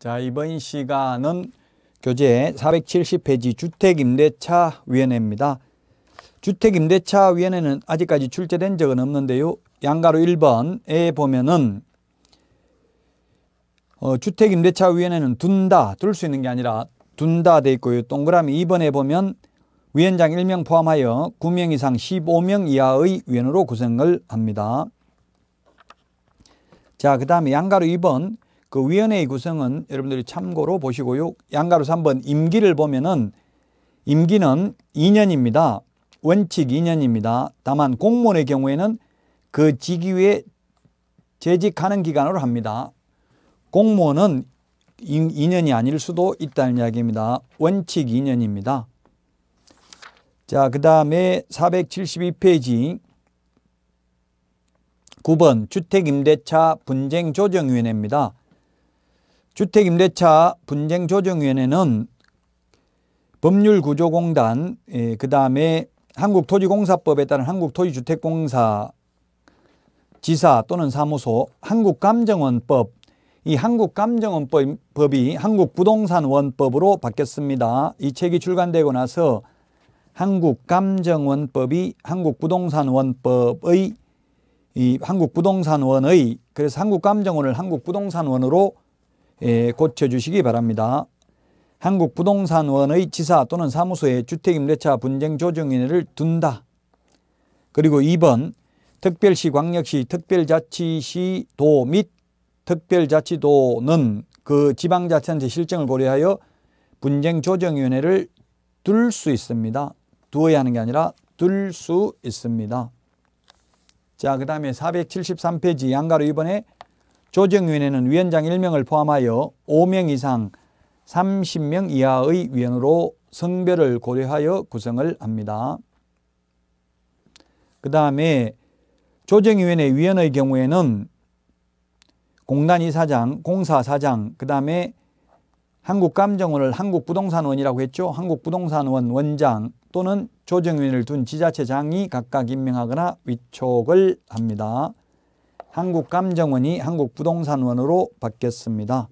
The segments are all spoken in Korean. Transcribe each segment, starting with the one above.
자, 이번 시간은 교재 470페이지 주택임대차위원회입니다. 주택임대차위원회는 아직까지 출제된 적은 없는데요. 양가로 1번에 보면은 어, 주택임대차위원회는 둔다, 둘 수 있는 게 아니라 둔다 돼 있고요. 동그라미 2번에 보면 위원장 1명 포함하여 9명 이상 15명 이하의 위원으로 구성을 합니다. 자, 그 다음에 양가로 2번 그 위원회의 구성은 여러분들이 참고로 보시고요. 양가로 3번 임기를 보면은 임기는 2년입니다. 원칙 2년입니다. 다만 공무원의 경우에는 그 직위에 재직하는 기간으로 합니다. 공무원은 2년이 아닐 수도 있다는 이야기입니다. 원칙 2년입니다. 자, 그 다음에 472페이지 9번 주택임대차 분쟁조정위원회입니다. 주택임대차 분쟁조정위원회는 법률구조공단, 예, 그 다음에 한국토지공사법에 따른 한국토지주택공사 지사 또는 사무소, 한국감정원법, 이 한국감정원법이 한국부동산원법으로 바뀌었습니다. 이 책이 출간되고 나서 한국감정원법이 한국부동산원법의 이 한국부동산원의 그래서 한국감정원을 한국부동산원으로 예, 고쳐주시기 바랍니다. 한국부동산원의 지사 또는 사무소에 주택임대차 분쟁 조정위원회를 둔다. 그리고 2번 특별시 광역시 특별자치시 도 및 특별자치도는 그 지방자치단체 실정을 고려하여 분쟁조정위원회를 둘 수 있습니다. 두어야 하는 게 아니라 둘 수 있습니다. 자, 그 다음에 473페이지 양가로 이번에 조정위원회는 위원장 1명을 포함하여 5명 이상 30명 이하의 위원으로 성별을 고려하여 구성을 합니다. 그 다음에 조정위원회 위원의 경우에는 공단 이사장, 공사 사장, 그 다음에 한국감정원을 한국부동산원이라고 했죠. 한국부동산원 원장 또는 조정위원을 둔 지자체장이 각각 임명하거나 위촉을 합니다. 한국감정원이 한국부동산원으로 바뀌었습니다.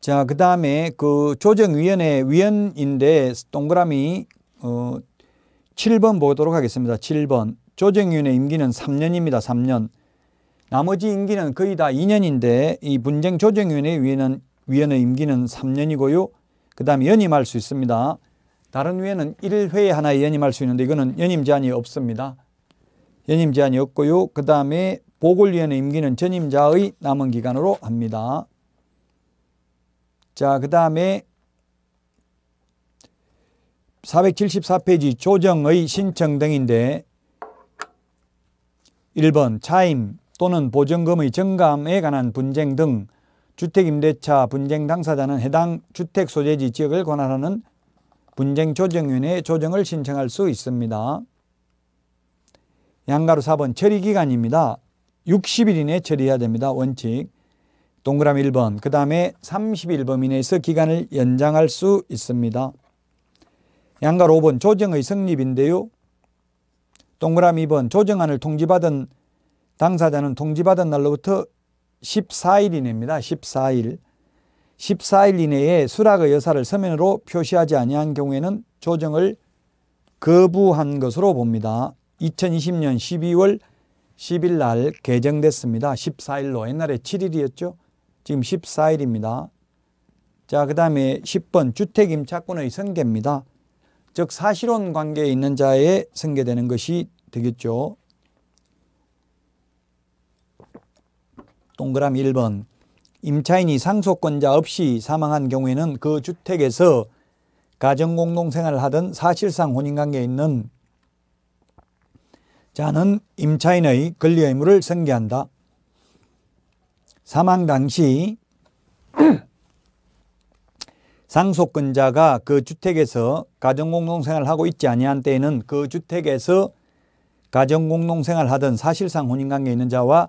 자, 그 다음에 그 조정위원회 위원인데 동그라미 어, 7번 보도록 하겠습니다. 7번. 조정위원회 임기는 3년입니다. 3년. 나머지 임기는 거의 다 2년인데 이 분쟁조정위원회 위원은 위원의 임기는 3년이고요. 그 다음에 연임할 수 있습니다. 다른 위원은 1회 하나 연임할 수 있는데 이거는 연임 제한이 없습니다. 연임 제한이었고요. 그 다음에 보궐위원회 임기는 전임자의 남은 기간으로 합니다. 자, 그 다음에 474페이지 조정의 신청 등인데 1번 차임 또는 보증금의 증감에 관한 분쟁 등 주택임대차 분쟁 당사자는 해당 주택 소재지 지역을 권할하는 분쟁조정위원회 조정을 신청할 수 있습니다. 양가루 4번 처리기간입니다. 60일 이내에 처리해야 됩니다. 원칙. 동그라미 1번. 그 다음에 3 0일범 이내에서 기간을 연장할 수 있습니다. 양가로 5번 조정의 성립인데요. 동그라미 2번 조정안을 통지받은 당사자는 통지받은 날로부터 14일 이내입니다. 14일. 14일 이내에 수락의 여사를 서면으로 표시하지 아니한 경우에는 조정을 거부한 것으로 봅니다. 2020년 12월 10일 날 개정됐습니다. 14일로 옛날에 7일이었죠. 지금 14일입니다. 자, 그 다음에 10번 주택임차권의 승계입니다. 즉 사실혼 관계에 있는 자에 승계되는 것이 되겠죠. 동그라미 1번 임차인이 상속권자 없이 사망한 경우에는 그 주택에서 가정공동생활을 하던 사실상 혼인관계에 있는 자는 임차인의 권리 의무를 승계한다. 사망 당시 상속권자가 그 주택에서 가정공동생활을 하고 있지 아니한 때에는 그 주택에서 가정공동생활 하던 사실상 혼인관계에 있는 자와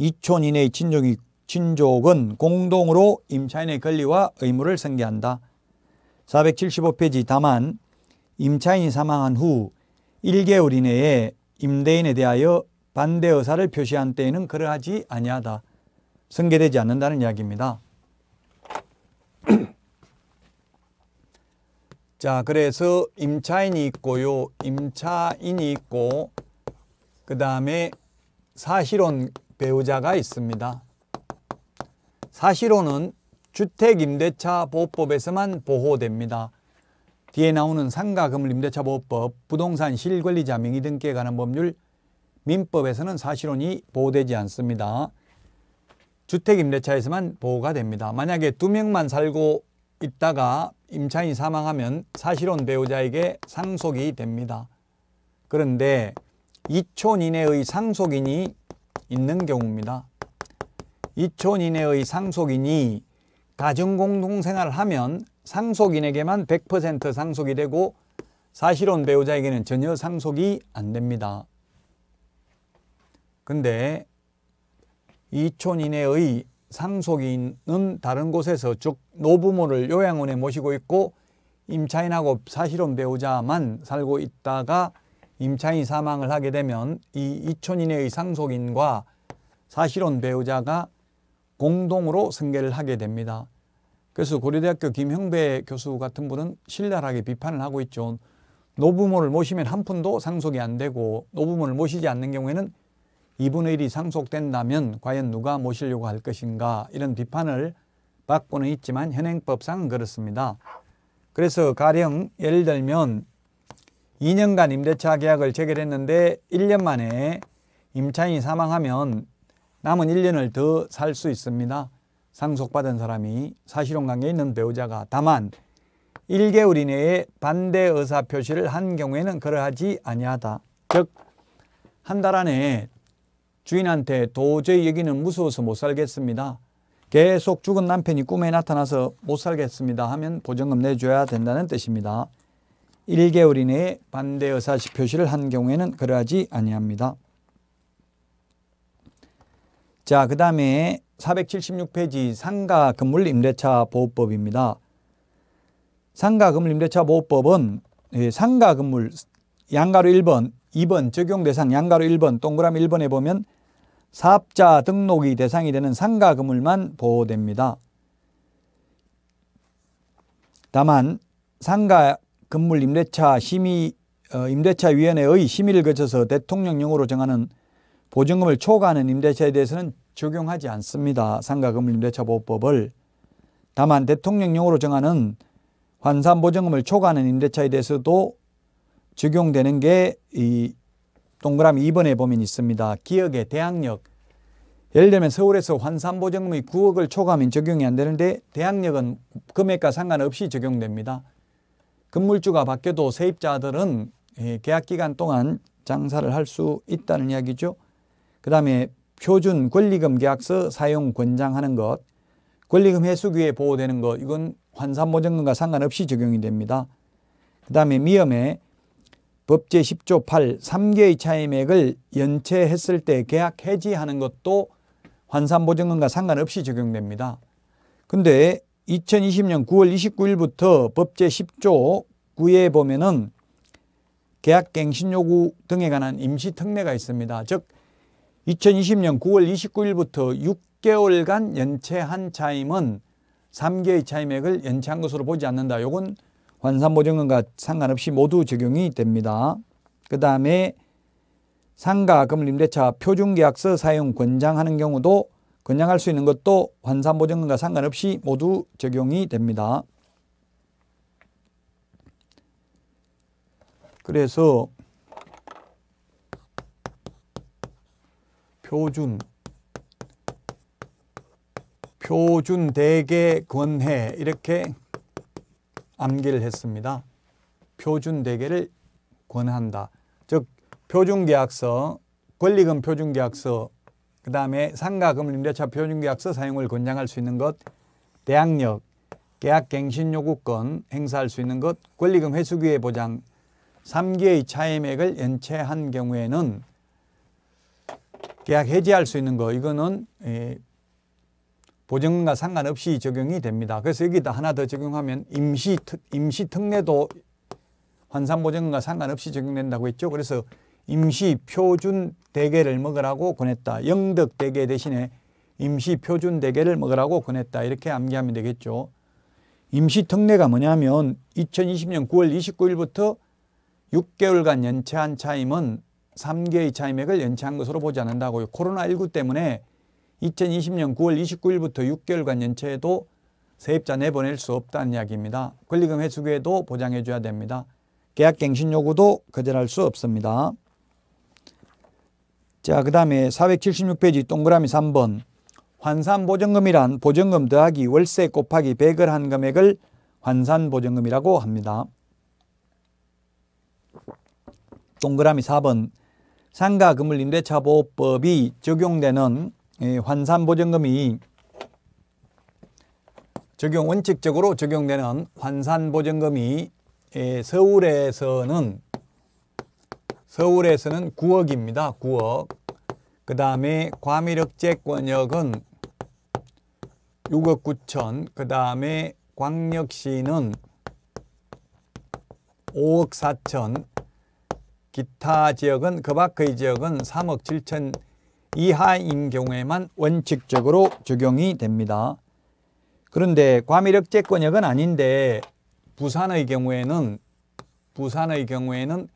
2촌 이내의 친족이, 친족은 공동으로 임차인의 권리와 의무를 승계한다. 475페이지 다만 임차인이 사망한 후 1개월 이내에 임대인에 대하여 반대 의사를 표시한 때에는 그러하지 아니하다. 승계되지 않는다는 이야기입니다. 자, 그래서 임차인이 있고요. 임차인이 있고 그 다음에 사실혼 배우자가 있습니다. 사실혼은 주택임대차 보호법에서만 보호됩니다. 뒤에 나오는 상가건물 임대차보호법, 부동산 실권리자 명의 등기에 관한 법률, 민법에서는 사실혼이 보호되지 않습니다. 주택 임대차에서만 보호가 됩니다. 만약에 두 명만 살고 있다가 임차인이 사망하면 사실혼 배우자에게 상속이 됩니다. 그런데 2촌 이내의 상속인이 있는 경우입니다. 2촌 이내의 상속인이 가정공동생활을 하면 상속인에게만 100% 상속이 되고 사실혼 배우자에게는 전혀 상속이 안 됩니다. 근데 이촌 이내의 상속인은 다른 곳에서 즉 노부모를 요양원에 모시고 있고 임차인하고 사실혼 배우자만 살고 있다가 임차인 사망을 하게 되면 이 이촌 이내의 상속인과 사실혼 배우자가 공동으로 승계를 하게 됩니다. 그래서 고려대학교 김형배 교수 같은 분은 신랄하게 비판을 하고 있죠. 노부모를 모시면 한 푼도 상속이 안 되고 노부모를 모시지 않는 경우에는 2분의 1이 상속된다면 과연 누가 모시려고 할 것인가 이런 비판을 받고는 있지만 현행법상은 그렇습니다. 그래서 가령 예를 들면 2년간 임대차 계약을 체결했는데 1년 만에 임차인이 사망하면 남은 1년을 더 살 수 있습니다. 상속받은 사람이 사실혼관계에 있는 배우자가 다만 1개월 이내에 반대 의사 표시를 한 경우에는 그러하지 아니하다. 즉 한 달 안에 주인한테 도저히 여기는 무서워서 못 살겠습니다. 계속 죽은 남편이 꿈에 나타나서 못 살겠습니다 하면 보증금 내줘야 된다는 뜻입니다. 1개월 이내에 반대 의사 표시를 한 경우에는 그러하지 아니합니다. 자, 그 다음에 476페이지 상가 건물 임대차 보호법입니다. 상가 건물 임대차 보호법은 예, 상가 건물 양가로 1번, 2번 적용 대상 양가로 1번, 동그라미 1번에 보면 사업자 등록이 대상이 되는 상가 건물만 보호됩니다. 다만 상가 건물 임대차 심의 어, 임대차 위원회의 심의를 거쳐서 대통령령으로 정하는 보증금을 초과하는 임대차에 대해서는 적용하지 않습니다. 상가금리 임대차보호법을 다만 대통령령으로 정하는 환산보증금을 초과하는 임대차에 대해서도 적용되는 게 이 동그라미 2번에 보면 있습니다. 기억의 대항력. 예를 들면 서울에서 환산보증금이 9억을 초과하면 적용이 안 되는데 대항력은 금액과 상관없이 적용됩니다. 건물주가 바뀌어도 세입자들은 예, 계약기간 동안 장사를 할 수 있다는 이야기죠. 그 다음에 표준 권리금 계약서 사용 권장하는 것, 권리금 해수기에 보호되는 것, 이건 환산보증금과 상관없이 적용이 됩니다. 그 다음에 미엄에 법제 10조 8, 3개의 차임액을 연체했을 때 계약 해지하는 것도 환산보증금과 상관없이 적용됩니다. 근데 2020년 9월 29일부터 법제 10조 9에 보면은 계약갱신요구 등에 관한 임시특례가 있습니다. 즉 2020년 9월 29일부터 6개월간 연체한 차임은 3개의 차임액을 연체한 것으로 보지 않는다. 요건 환산보증금과 상관없이 모두 적용이 됩니다. 그 다음에 상가, 건물, 임대차, 표준계약서 사용 권장하는 경우도 권장할 수 있는 것도 환산보증금과 상관없이 모두 적용이 됩니다. 그래서 표준 표준 대개 권해 이렇게 암기를 했습니다. 표준 대개를 권한다. 즉 표준계약서, 권리금 표준계약서, 그 다음에 상가금 임대차 표준계약서 사용을 권장할 수 있는 것, 대항력, 계약갱신요구권 행사할 수 있는 것, 권리금 회수기회 보장, 3기의 차임액을 연체한 경우에는 계약 해지할 수 있는 거 이거는 예, 보증금과 상관없이 적용이 됩니다. 그래서 여기다 하나 더 적용하면 임시 임시 특례도 환산 보증금과 상관없이 적용된다고 했죠. 그래서 임시 표준 대개를 먹으라고 권했다. 영덕 대개 대신에 임시 표준 대개를 먹으라고 권했다. 이렇게 암기하면 되겠죠. 임시 특례가 뭐냐면 2020년 9월 29일부터 6개월간 연체한 차임은 3개 의차 임액을 연체한 것으로 보지 않는다고요. 코로나19 때문에 2020년 9월 29일부터 6개월간 연체해도 세입자 내보낼 수 없다는 이야기입니다. 권리금 회수기에도 보장해줘야 됩니다. 계약갱신 요구도 거절할 수 없습니다. 자, 그 다음에 476페이지 동그라미 3번 환산보증금이란 보증금 더하기 월세 곱하기 100을 한 금액을 환산보증금이라고 합니다. 동그라미 4번 상가금을 임대차보호법이 적용되는 환산보증금이 적용 원칙적으로 적용되는 환산보증금이 예, 서울에서는 서울에서는 9억입니다. 9억. 그 다음에 과밀억제권역은 6억 9천. 그 다음에 광역시는 5억 4천. 기타 지역은 그 밖의 지역은 3억 7천 이하인 경우에만 원칙적으로 적용이 됩니다. 그런데 과밀억제권역은 아닌데 부산의 경우에는 부산의 경우에는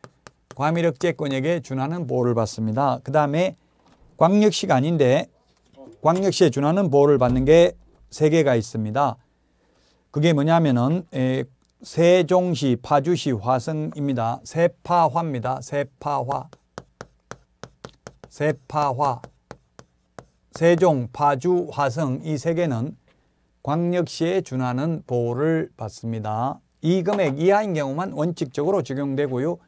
과밀억제권역에 준하는 보호를 받습니다. 그 다음에 광역시가 아닌데 광역시에 준하는 보호를 받는 게 세 개가 있습니다. 그게 뭐냐면은 세종시, 파주시, 화성입니다. 세파화입니다. 세파화. 세파화. 세종, 파주, 화성 이 세 개는 광역시에 준하는 보호를 받습니다. 이 금액 이하인 경우만 원칙적으로 적용되고요.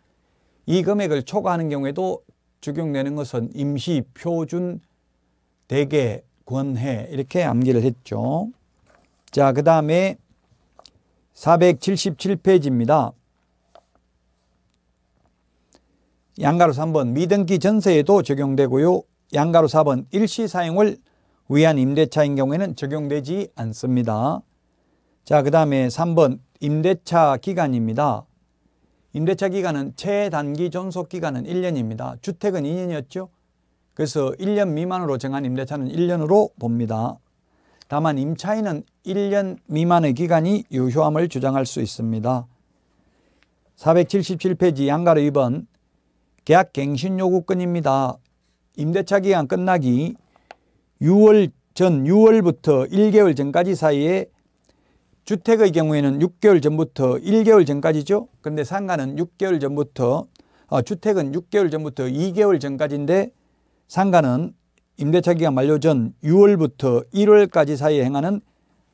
이 금액을 초과하는 경우에도 적용되는 것은 임시, 표준, 대개, 권해 이렇게 암기를 했죠. 자, 그 다음에 477페이지입니다. 양가로 3번 미등기 전세에도 적용되고요. 양가로 4번 일시 사용을 위한 임대차인 경우에는 적용되지 않습니다. 자, 그 다음에 3번 임대차 기간입니다. 임대차 기간은 최단기 존속 기간은 1년입니다. 주택은 2년이었죠. 그래서 1년 미만으로 정한 임대차는 1년으로 봅니다. 다만 임차인은 1년 미만의 기간이 유효함을 주장할 수 있습니다. 477페이지 양가로 2번 계약 갱신 요구권입니다. 임대차 기간 끝나기 6월 전 6월부터 1개월 전까지 사이에 주택의 경우에는 6개월 전부터 1개월 전까지죠. 그런데 상가는 6개월 전부터 어, 주택은 6개월 전부터 2개월 전까지인데 상가는 임대차 기간 만료 전 6월부터 1월까지 사이에 행하는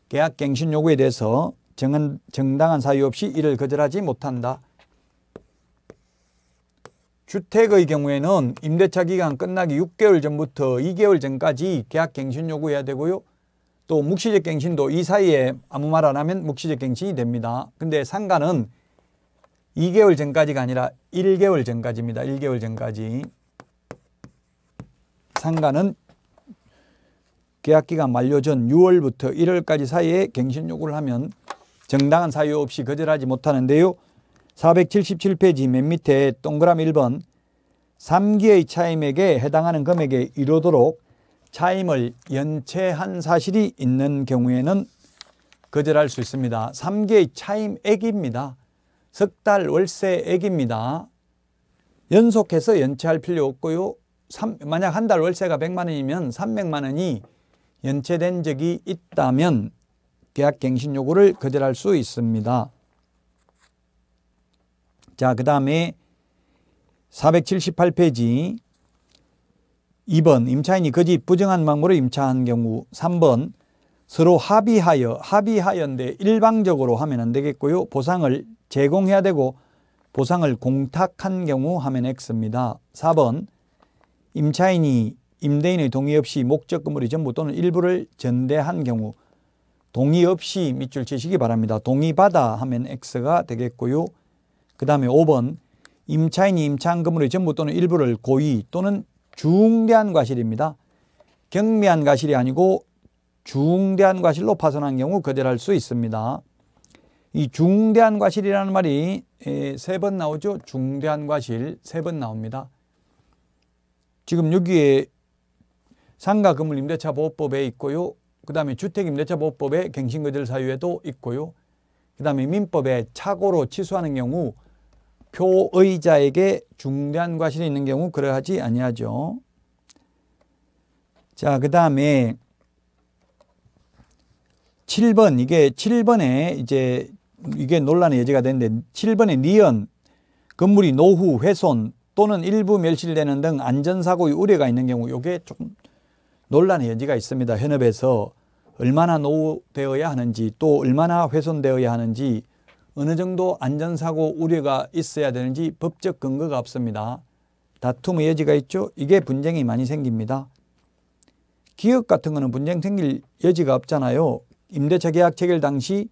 계약갱신 요구에 대해서 정은, 정당한 사유 없이 이를 거절하지 못한다. 주택의 경우에는 임대차 기간 끝나기 6개월 전부터 2개월 전까지 계약갱신 요구해야 되고요. 또 묵시적 갱신도 이 사이에 아무 말 안 하면 묵시적 갱신이 됩니다. 근데 상가는 2개월 전까지가 아니라 1개월 전까지입니다. 1개월 전까지. 상가는 계약기간 만료 전 6월부터 1월까지 사이에 갱신 요구를 하면 정당한 사유 없이 거절하지 못하는데요. 477페이지 맨 밑에 동그라미 1번 3기의 차임액에 해당하는 금액에 이르도록 차임을 연체한 사실이 있는 경우에는 거절할 수 있습니다. 3기의 차임액입니다. 석달 월세액입니다. 연속해서 연체할 필요 없고요. 3, 만약 한 달 월세가 100만 원이면 300만 원이 연체된 적이 있다면 계약갱신 요구를 거절할 수 있습니다. 자, 그 다음에 478페이지 2번 임차인이 거짓 부정한 막무로 임차한 경우 3번 서로 합의하여 합의하였는데 일방적으로 하면 안 되겠고요. 보상을 제공해야 되고 보상을 공탁한 경우 하면 X입니다. 4번 임차인이 임대인의 동의 없이 목적 건물의 전부 또는 일부를 전대한 경우 동의 없이 밑줄 치시기 바랍니다. 동의받아 하면 X가 되겠고요. 그 다음에 5번 임차인이 임차한 건물의 전부 또는 일부를 고의 또는 중대한 과실입니다. 경미한 과실이 아니고 중대한 과실로 파손한 경우 거절할 수 있습니다. 이 중대한 과실이라는 말이 세번 나오죠. 중대한 과실 세 번 나옵니다. 지금 여기에 상가 건물 임대차 보호법에 있고요. 그 다음에 주택 임대차 보호법에 갱신거절 사유에도 있고요. 그 다음에 민법에 착오로 취소하는 경우 표의자에게 중대한 과실이 있는 경우 그러하지 아니하죠. 자, 그 다음에 7번 이게 7번에 이제 이게 논란의 여지가 되는데 7번에 니은 건물이 노후, 훼손 또는 일부 멸실되는 등 안전사고의 우려가 있는 경우 이게 조금 논란의 여지가 있습니다. 현업에서 얼마나 노후되어야 하는지 또 얼마나 훼손되어야 하는지 어느 정도 안전사고 우려가 있어야 되는지 법적 근거가 없습니다. 다툼의 여지가 있죠. 이게 분쟁이 많이 생깁니다. 기업 같은 거는 분쟁 생길 여지가 없잖아요. 임대차 계약 체결 당시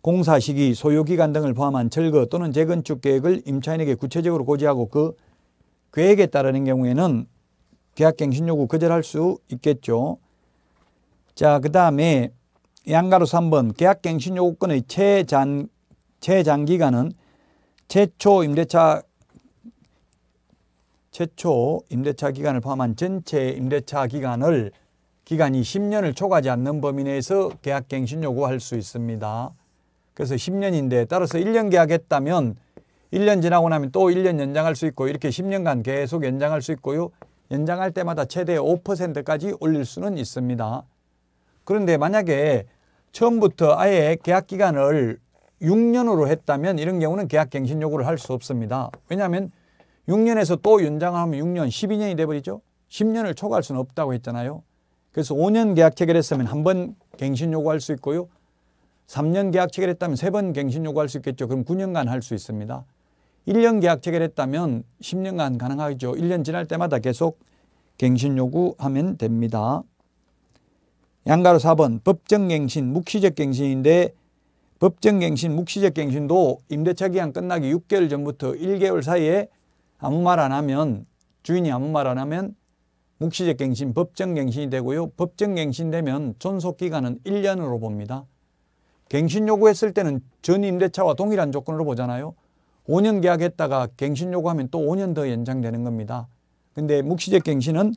공사 시기, 소요기간 등을 포함한 철거 또는 재건축 계획을 임차인에게 구체적으로 고지하고 그 계획에 따르는 경우에는 계약갱신 요구 거절할 수 있겠죠. 자, 그 다음에 양가로 3번 계약갱신 요구권의 최장, 최장기간은 최초 임대차 최초 임대차 기간을 포함한 전체 임대차 기간을 기간이 10년을 초과하지 않는 범위 내에서 계약갱신 요구할 수 있습니다. 그래서 10년인데 따라서 1년 계약했다면 1년 지나고 나면 또 1년 연장할 수 있고 이렇게 10년간 계속 연장할 수 있고요. 연장할 때마다 최대 5%까지 올릴 수는 있습니다. 그런데 만약에 처음부터 아예 계약 기간을 6년으로 했다면 이런 경우는 계약 갱신 요구를 할 수 없습니다. 왜냐하면 6년에서 또 연장하면 6년, 12년이 돼버리죠. 10년을 초과할 수는 없다고 했잖아요. 그래서 5년 계약 체결했으면 한 번 갱신 요구할 수 있고요. 3년 계약 체결했다면 3번 갱신 요구할 수 있겠죠. 그럼 9년간 할 수 있습니다. 1년 계약 체결했다면 10년간 가능하죠. 1년 지날 때마다 계속 갱신 요구하면 됩니다. 양가로 4번 법정갱신, 묵시적갱신인데 법정갱신, 묵시적갱신도 임대차 기한 끝나기 6개월 전부터 1개월 사이에 아무 말 안 하면 주인이 아무 말 안 하면 묵시적갱신, 법정갱신이 되고요. 법정갱신되면 존속기간은 1년으로 봅니다. 갱신 요구했을 때는 전 임대차와 동일한 조건으로 보잖아요. 5년 계약했다가 갱신 요구하면 또 5년 더 연장되는 겁니다. 근데 묵시적 갱신은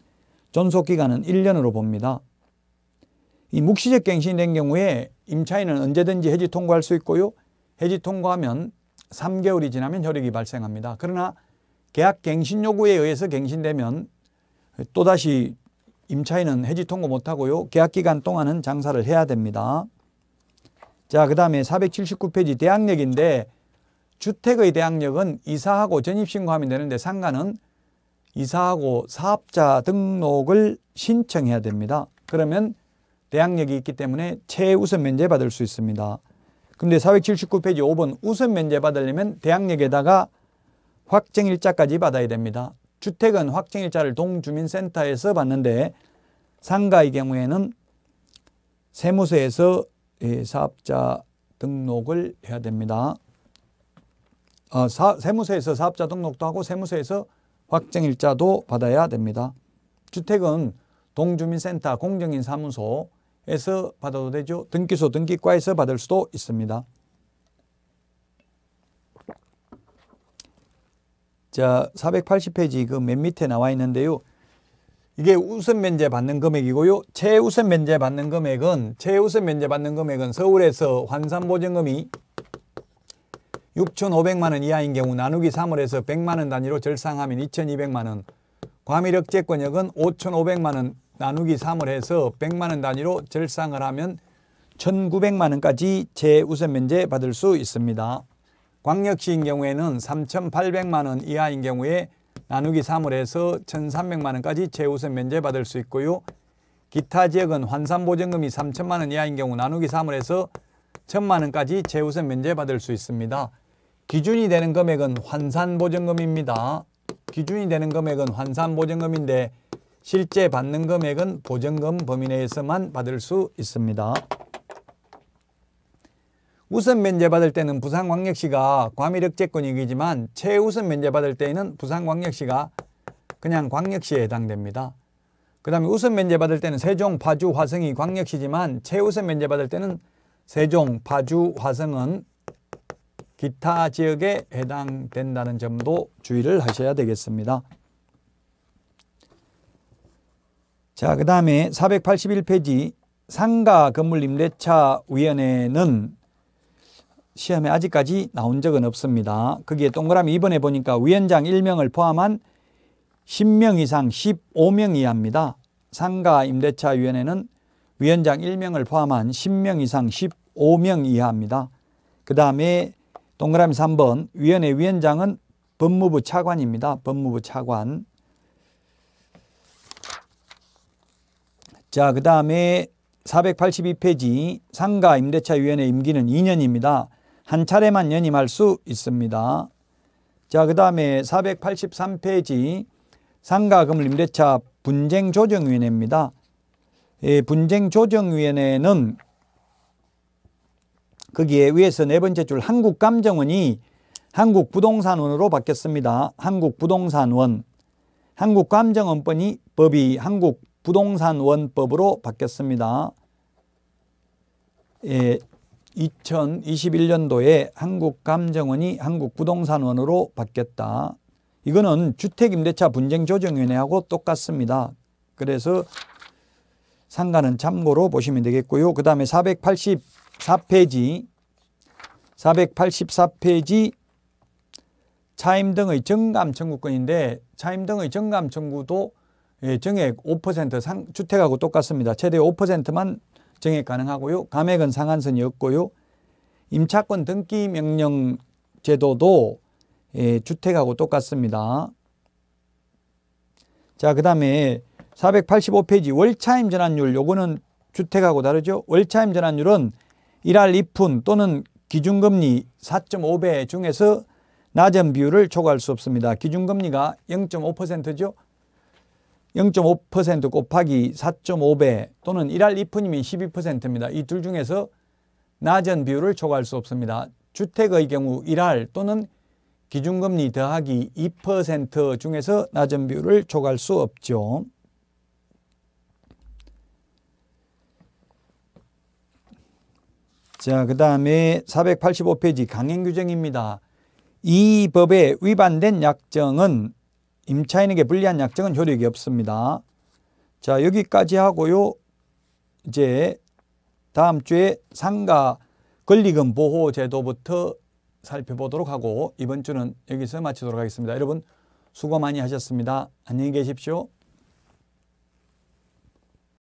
존속기간은 1년으로 봅니다. 이 묵시적 갱신이 된 경우에 임차인은 언제든지 해지 통과할 수 있고요. 해지 통과하면 3개월이 지나면 효력이 발생합니다. 그러나 계약 갱신 요구에 의해서 갱신되면 또다시 임차인은 해지 통과 못하고요. 계약 기간 동안은 장사를 해야 됩니다. 자, 그 다음에 479페이지 대항력인데 주택의 대항력은 이사하고 전입신고하면 되는데 상가는 이사하고 사업자 등록을 신청해야 됩니다. 그러면 대항력이 있기 때문에 최우선 면제받을 수 있습니다. 근데 479페이지 5번 우선 면제받으려면 대항력에다가 확정일자까지 받아야 됩니다. 주택은 확정일자를 동주민센터에서 받는데 상가의 경우에는 세무서에서 예, 사업자 등록을 해야 됩니다. 어, 사, 세무서에서 사업자 등록도 하고 세무서에서 확정일자도 받아야 됩니다. 주택은 동주민센터, 공정인 사무소에서 받아도 되죠. 등기소, 등기과에서 받을 수도 있습니다. 자, 480페이지 그 맨 밑에 나와 있는데요. 이게 우선 면제 받는 금액이고요. 최우선 면제 받는 금액은 최우선 면제 받는 금액은 서울에서 환산보증금이 6,500만 원 이하인 경우 나누기 3을해서 100만 원 단위로 절상하면 2,200만 원. 과밀억 제권역은 5,500만 원 나누기 3을 해서 100만 원 단위로 절상을 하면 1,900만 원까지 재우선 면제 받을 수 있습니다. 광역시인 경우에는 3,800만 원 이하인 경우에 나누기 3을 해서 1,300만 원까지 재우선 면제 받을 수 있고요. 기타 지역은 환산보증금이 3 0 0 0만원 이하인 경우 나누기 3을 해서 1 0 0 0만 원까지 재우선 면제받을 수 있습니다. 기준이 되는 금액은 환산보증금입니다. 기준이 되는 금액은 환산보증금인데 실제 받는 금액은 보증금 범위 내에서만 받을 수 있습니다. 우선 면제받을 때는 부산광역시가 과밀억제권이기지만 최우선 면제받을 때에는 부산광역시가 그냥 광역시에 해당됩니다. 그 다음에 우선 면제받을 때는 세종, 파주, 화성이 광역시지만 최우선 면제받을 때는 세종, 파주, 화성은 기타 지역에 해당된다는 점도 주의를 하셔야 되겠습니다. 자, 그 다음에 481페이지 상가 건물 임대차 위원회는 시험에 아직까지 나온 적은 없습니다. 거기에 동그라미 2번에 보니까 위원장 1명을 포함한 10명 이상 15명 이하입니다. 상가 임대차 위원회는 위원장 1명을 포함한 10명 이상 15명 이하입니다. 그 다음에 동그라미 3번 위원회 위원장은 법무부 차관입니다. 법무부 차관. 자, 그 다음에 482페이지 상가 임대차 위원회 임기는 2년입니다. 한 차례만 연임할 수 있습니다. 자, 그 다음에 483페이지 상가 건물 임대차 분쟁 조정위원회입니다. 예, 분쟁 조정위원회는 거기에 위에서 네 번째 줄 한국감정원이 한국부동산원으로 바뀌었습니다. 한국부동산원. 한국감정원법이 법이 한국부동산원법으로 바뀌었습니다. 예, 2021년도에 한국감정원이 한국부동산원으로 바뀌었다. 이거는 주택임대차 분쟁조정위원회하고 똑같습니다. 그래서 상가는 참고로 보시면 되겠고요. 그 다음에 480 4페이지 484페이지 차임 등의 정감 청구권인데 차임 등의 정감 청구도 예, 정액 5% 상, 주택하고 똑같습니다. 최대 5%만 정액 가능하고요. 감액은 상한선이 없고요. 임차권 등기 명령 제도도 예, 주택하고 똑같습니다. 자, 그 다음에 485페이지 월차임 전환율 요거는 주택하고 다르죠. 월차임 전환율은 1할 2푼 또는 기준금리 4.5배 중에서 낮은 비율을 초과할 수 없습니다. 기준금리가 0.5%죠. 0.5% 곱하기 4.5배 또는 1할 2푼이면 12%입니다. 이 둘 중에서 낮은 비율을 초과할 수 없습니다. 주택의 경우 1할 또는 기준금리 더하기 2% 중에서 낮은 비율을 초과할 수 없죠. 자, 그 다음에 485페이지 강행규정입니다. 이 법에 위반된 약정은 임차인에게 불리한 약정은 효력이 없습니다. 자, 여기까지 하고요. 이제 다음 주에 상가 권리금 보호 제도부터 살펴보도록 하고 이번 주는 여기서 마치도록 하겠습니다. 여러분 수고 많이 하셨습니다. 안녕히 계십시오.